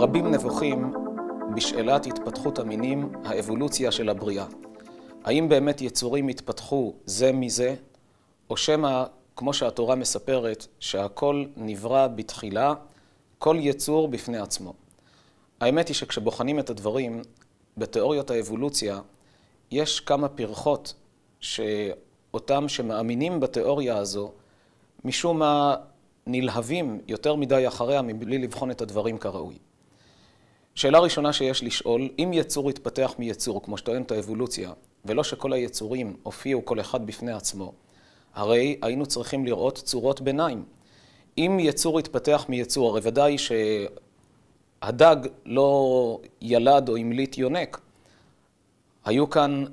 רבים נבוכים בשאלת התפתחות המינים, האבולוציה של הבריאה. האם באמת יצורים התפתחו זה מזה, או שמא, כמו שהתורה מספרת, שהכל נברא בתחילה, כל יצור בפני עצמו. האמת היא שכשבוחנים את הדברים, בתיאוריות האבולוציה, יש כמה פרחות שאותם שמאמינים בתיאוריה הזו, משום מה נלהבים יותר מדי אחריה מבלי לבחון את הדברים כראוי. שאלה ראשונה שיש לשאול, אם יצור התפתח מיצור, כמו שטוענת האבולוציה, ולא שכל היצורים הופיעו כל אחד בפני עצמו, הרי היינו צריכים לראות צורות ביניים. אם יצור התפתח מיצור, הרי ודאי שהדג לא ילד או המליט יונק. היו כאן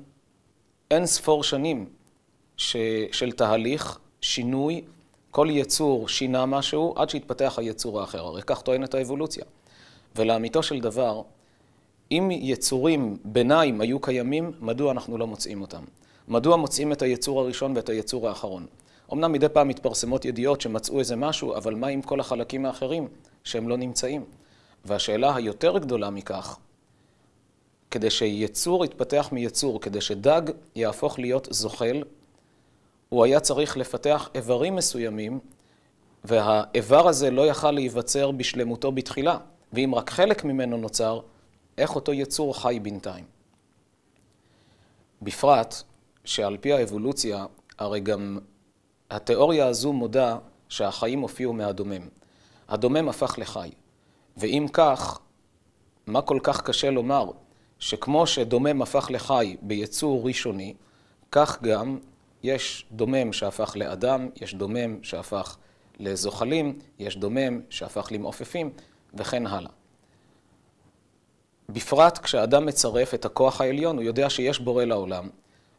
אין ספור שנים ש... של תהליך, שינוי, כל יצור שינה משהו עד שהתפתח היצור האחר. הרי כך טוענת האבולוציה. ולאמיתו של דבר, אם יצורים ביניים היו קיימים, מדוע אנחנו לא מוצאים אותם? מדוע מוצאים את היצור הראשון ואת היצור האחרון? אמנם מדי פעם מתפרסמות ידיעות שמצאו איזה משהו, אבל מה עם כל החלקים האחרים שהם לא נמצאים? והשאלה היותר גדולה מכך, כדי שיצור יתפתח מיצור, כדי שדג יהפוך להיות זוחל, הוא היה צריך לפתח איברים מסוימים, והאיבר הזה לא יכל להיווצר בשלמותו בתחילה. ואם רק חלק ממנו נוצר, איך אותו יצור חי בינתיים? בפרט שעל פי האבולוציה, הרי גם התיאוריה הזו מודה שהחיים הופיעו מהדומם. הדומם הפך לחי. ואם כך, מה כל כך קשה לומר? שכמו שדומם הפך לחי ביצור ראשוני, כך גם יש דומם שהפך לאדם, יש דומם שהפך לזוחלים, יש דומם שהפך למעופפים. וכן הלאה. בפרט כשאדם מצרף את הכוח העליון, הוא יודע שיש בורא לעולם,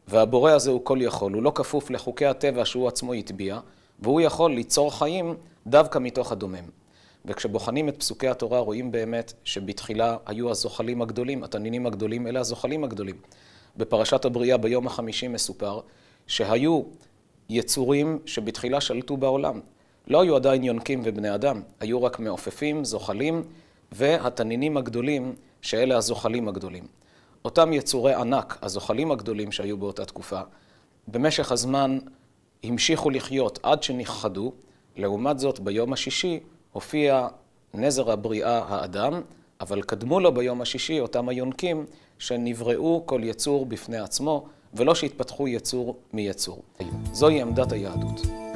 והבורא הזה הוא כל יכול, הוא לא כפוף לחוקי הטבע שהוא עצמו הטביע, והוא יכול ליצור חיים דווקא מתוך הדומם. וכשבוחנים את פסוקי התורה רואים באמת שבתחילה היו הזוחלים הגדולים, התנינים הגדולים, אלה הזוחלים הגדולים. בפרשת הבריאה ביום החמישי מסופר שהיו יצורים שבתחילה שלטו בעולם. לא היו עדיין יונקים ובני אדם, היו רק מעופפים, זוחלים, והתנינים הגדולים, שאלה הזוחלים הגדולים. אותם יצורי ענק, הזוחלים הגדולים שהיו באותה תקופה, במשך הזמן המשיכו לחיות עד שנכחדו, לעומת זאת ביום השישי הופיע נזר הבריאה האדם, אבל קדמו לו ביום השישי אותם היונקים שנבראו כל יצור בפני עצמו, ולא שהתפתחו יצור מיצור. זוהי עמדת היהדות.